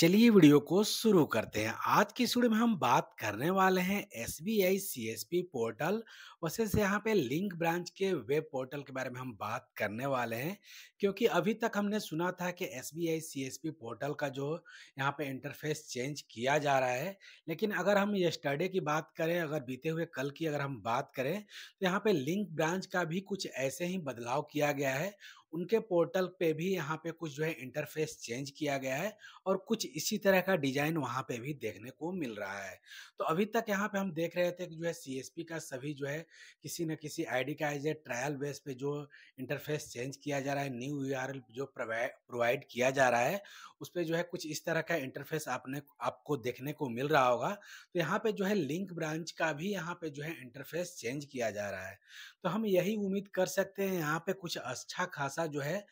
चलिए वीडियो को शुरू करते हैं आज की शुरू में हम बात करने वाले हैं S B I C S P portal versus यहाँ पे लिंक ब्रांच के वेब पोर्टल के बारे में हम बात करने वाले हैं क्योंकि अभी तक हमने सुना था कि S B I C S P portal का जो यहाँ पे इंटरफेस चेंज किया जा रहा है लेकिन अगर हम यस्टरडे की बात करें अगर बीते हुए कल की अगर हम बात करें तो यहाँ पर लिंक ब्रांच का भी कुछ ऐसे ही बदलाव किया गया है उनके पोर्टल पे भी यहाँ पे कुछ जो है इंटरफेस चेंज किया गया है और कुछ इसी तरह का डिजाइन वहाँ पे भी देखने को मिल रहा है तो अभी तक यहाँ पे हम देख रहे थे कि जो है सी का सभी जो है किसी न किसी डी का एज ए ट्रायल बेस पे जो इंटरफेस चेंज किया जा रहा है न्यू यू जो प्रोवाइड किया जा रहा है उस पर जो है कुछ इस तरह का इंटरफेस आपने आपको देखने को मिल रहा होगा तो यहाँ पे जो है लिंक ब्रांच का भी यहाँ पे जो है इंटरफेस चेंज किया जा रहा है तो हम यही उम्मीद कर सकते हैं यहाँ पे कुछ अच्छा खासा खासा जो है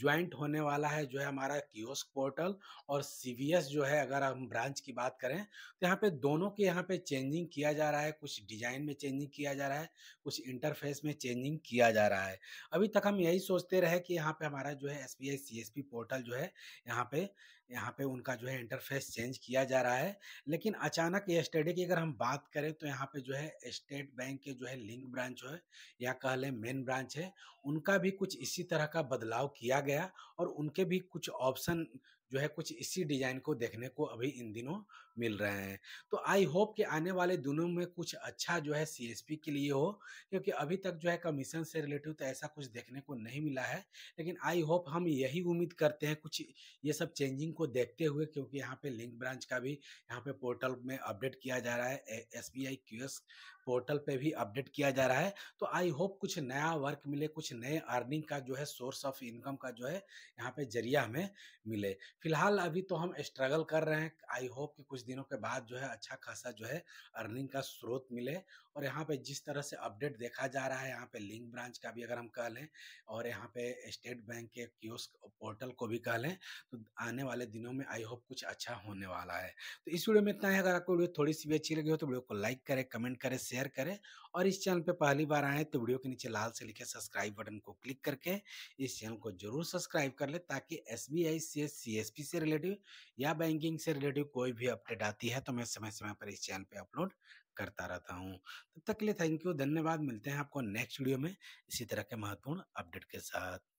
ज्वाइंट होने वाला है जो है हमारा कियोस्क पोर्टल और सी जो है अगर हम ब्रांच की बात करें तो यहाँ पे दोनों के यहाँ पे चेंजिंग किया जा रहा है कुछ डिजाइन में चेंजिंग किया जा रहा है कुछ इंटरफेस में चेंजिंग किया जा रहा है अभी तक हम यही सोचते रहे कि यहाँ पे हमारा जो है एस बी पोर्टल जो है यहाँ पे यहाँ पे उनका जो है इंटरफेस चेंज किया जा रहा है लेकिन अचानक ये स्टडी की अगर हम बात करें तो यहाँ पे जो है स्टेट बैंक के जो है लिंक ब्रांच है या कह लें मेन ब्रांच है उनका भी कुछ इसी तरह का बदलाव किया गया और उनके भी कुछ ऑप्शन जो है कुछ इसी डिज़ाइन को देखने को अभी इन दिनों मिल रहे हैं तो आई होप कि आने वाले दिनों में कुछ अच्छा जो है सीएसपी के लिए हो क्योंकि अभी तक जो है कमीशन से रिलेटिव तो ऐसा कुछ देखने को नहीं मिला है लेकिन आई होप हम यही उम्मीद करते हैं कुछ ये सब चेंजिंग को देखते हुए क्योंकि यहाँ पे लिंक ब्रांच का भी यहाँ पे पोर्टल में अपडेट किया जा रहा है एस बी पोर्टल पे भी अपडेट किया जा रहा है तो आई होप कुछ नया वर्क मिले कुछ नए अर्निंग का जो है सोर्स ऑफ इनकम का जो है यहाँ पे जरिया हमें मिले फिलहाल अभी तो हम स्ट्रगल कर रहे हैं आई होप कि कुछ दिनों के बाद जो है अच्छा खासा जो है अर्निंग का स्रोत मिले और यहाँ पे जिस तरह से अपडेट देखा जा रहा है यहाँ पे लिंक ब्रांच का भी अगर हम कह लें और यहाँ पे स्टेट बैंक के क्योस्क पोर्टल को भी कह लें तो आने वाले दिनों में आई होप कुछ अच्छा होने वाला है तो इस वीडियो में इतना है अगर आपको वीडियो थोड़ी सी भी अच्छी लगी हो तो वीडियो को लाइक करें कमेंट करें शेयर करें और इस चैनल पे पहली बार आए तो वीडियो के नीचे लाल से लिखे सब्सक्राइब बटन को क्लिक करके इस चैनल को जरूर सब्सक्राइब कर ले ताकि एस बी आई से सी एस पी से रिलेटिव या बैंकिंग से रिलेटिव कोई भी अपडेट आती है तो मैं समय समय पर इस चैनल पर अपलोड करता रहता हूँ तब तक के लिए थैंक यू धन्यवाद मिलते हैं आपको नेक्स्ट वीडियो में इसी तरह के महत्वपूर्ण अपडेट के साथ